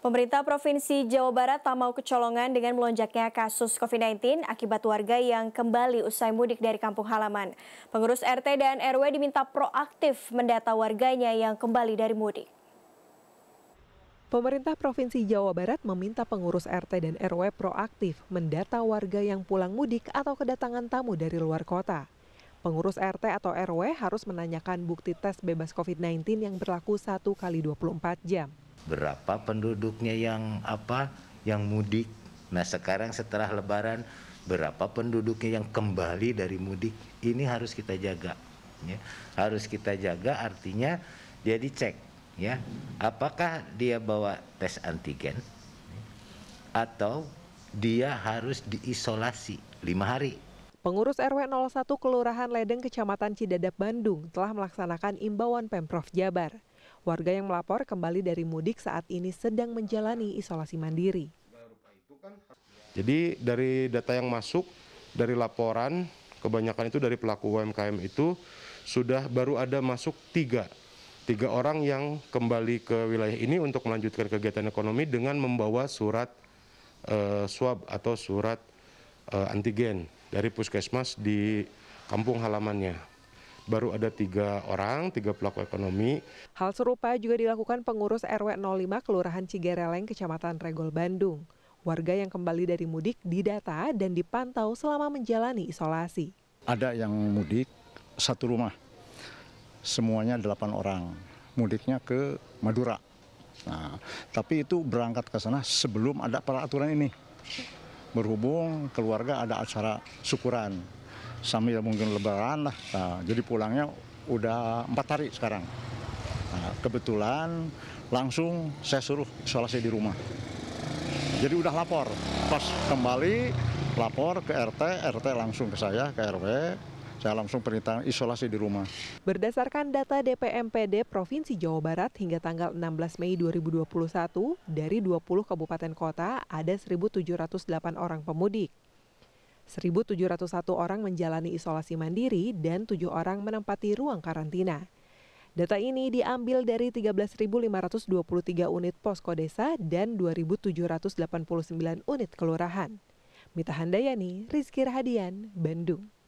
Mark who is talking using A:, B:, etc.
A: Pemerintah Provinsi Jawa Barat tak mau kecolongan dengan melonjaknya kasus COVID-19 akibat warga yang kembali usai mudik dari kampung halaman. Pengurus RT dan RW diminta proaktif mendata warganya yang kembali dari mudik. Pemerintah Provinsi Jawa Barat meminta pengurus RT dan RW proaktif mendata warga yang pulang mudik atau kedatangan tamu dari luar kota. Pengurus RT atau RW harus menanyakan bukti tes bebas COVID-19 yang berlaku 1 kali 24 jam
B: berapa penduduknya yang apa yang mudik. Nah, sekarang setelah lebaran berapa penduduknya yang kembali dari mudik? Ini harus kita jaga ya. Harus kita jaga artinya dia dicek ya. Apakah dia bawa tes antigen atau dia harus diisolasi lima hari
A: Pengurus RW 01 Kelurahan Ledeng Kecamatan Cidadap Bandung telah melaksanakan imbauan Pemprov Jabar. Warga yang melapor kembali dari mudik saat ini sedang menjalani isolasi mandiri.
C: Jadi dari data yang masuk, dari laporan, kebanyakan itu dari pelaku UMKM itu sudah baru ada masuk tiga. Tiga orang yang kembali ke wilayah ini untuk melanjutkan kegiatan ekonomi dengan membawa surat uh, swab atau surat uh, antigen dari puskesmas di kampung halamannya baru ada tiga orang, tiga pelaku ekonomi.
A: Hal serupa juga dilakukan pengurus RW 05 Kelurahan Cigereleng, Kecamatan Regol, Bandung. Warga yang kembali dari mudik didata dan dipantau selama menjalani isolasi.
D: Ada yang mudik satu rumah, semuanya delapan orang. Mudiknya ke Madura. Nah, tapi itu berangkat ke sana sebelum ada peraturan ini. Berhubung keluarga ada acara syukuran, sambil mungkin lebaran lah. Nah, jadi pulangnya udah empat hari sekarang. Nah, kebetulan langsung saya suruh isolasi di rumah. Jadi udah lapor, pas kembali lapor ke RT, RT langsung ke saya, ke RW, saya langsung perintah isolasi di rumah.
A: Berdasarkan data DPMPD Provinsi Jawa Barat hingga tanggal 16 Mei 2021, dari 20 kabupaten kota ada 1.708 orang pemudik. 1.701 orang menjalani isolasi mandiri dan 7 orang menempati ruang karantina. Data ini diambil dari 13.523 unit posko desa dan 2.789 unit kelurahan. Mita Handayani, Rizky Rahadian, Bandung.